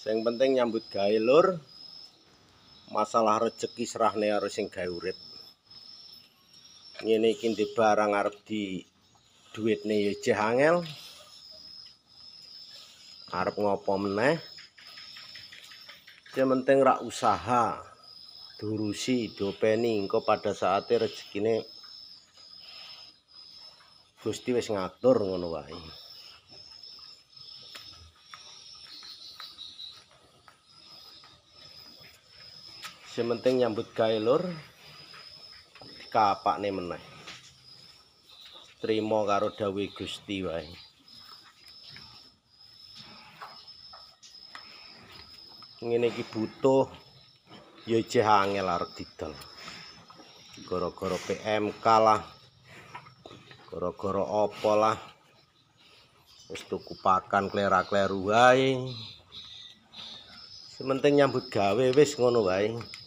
Sing penting nyambut gawe lur. Masalah rejeki serahne karo sing gawe urip. Ngene iki ndek barang arep di duitne ya jahangel. Arep ngopo meneh? Sing penting ra usaha. Durusi dopeni engko pada saate rezekine Gusti wis ngatur ngono wae. sementing nyambut gawe lur kapakne meneh trimo karo dawuh Gusti wae ngene iki butuh ya jeh angel arep didol gara-gara PMK lah gara-gara opo lah wis tuku pakan klera-kleru wae sementing nyambut gawe wis ngono wae